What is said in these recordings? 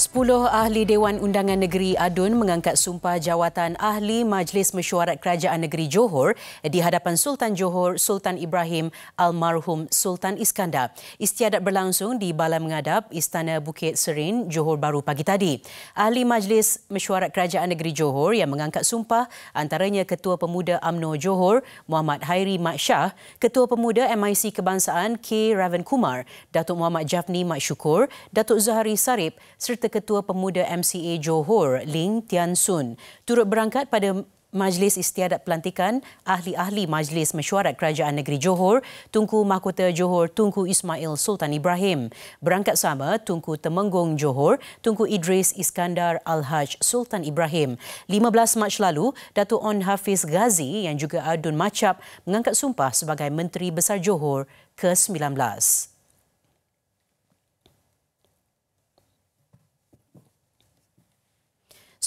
Sepuluh ahli Dewan Undangan Negeri ADUN mengangkat sumpah jawatan ahli Majlis Mesyuarat Kerajaan Negeri Johor di hadapan Sultan Johor Sultan Ibrahim almarhum Sultan Iskandar. Istiadat berlangsung di Balai Mengadap Istana Bukit Serin Johor Baru pagi tadi. Ahli Majlis Mesyuarat Kerajaan Negeri Johor yang mengangkat sumpah antaranya Ketua Pemuda AMNO Johor Muhammad Hairi Mat Shah, Ketua Pemuda MIC Kebangsaan K Raven Kumar, Datuk Muhammad Jafni Mat Syukur, Datuk Zahari Sarip serta Ketua Pemuda MCA Johor, Ling Tian Sun, turut berangkat pada Majlis Istiadat Pelantikan Ahli-Ahli Majlis Mesyuarat Kerajaan Negeri Johor, Tunku Mahkota Johor Tunku Ismail Sultan Ibrahim. Berangkat sama Tunku Temenggong Johor, Tunku Idris Iskandar Al-Haj Sultan Ibrahim. 15 Mac lalu, Datuk On Hafiz Ghazi yang juga adun macap mengangkat sumpah sebagai Menteri Besar Johor ke-19.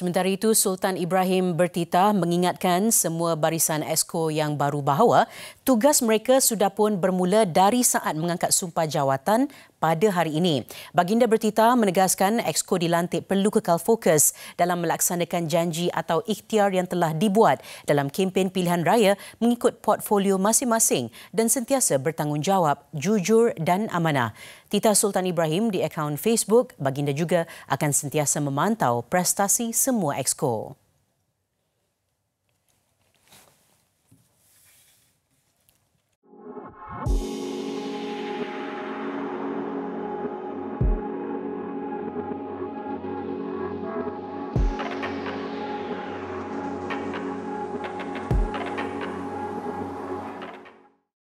Sementara itu, Sultan Ibrahim Bertita mengingatkan semua barisan esko yang baru bahawa tugas mereka sudah pun bermula dari saat mengangkat sumpah jawatan pada hari ini. Baginda Bertita menegaskan exco dilantik perlu kekal fokus dalam melaksanakan janji atau ikhtiar yang telah dibuat dalam kempen pilihan raya mengikut portfolio masing-masing dan sentiasa bertanggungjawab, jujur dan amanah. Tita Sultan Ibrahim di akaun Facebook, Baginda juga akan sentiasa memantau prestasi semua. semua exco.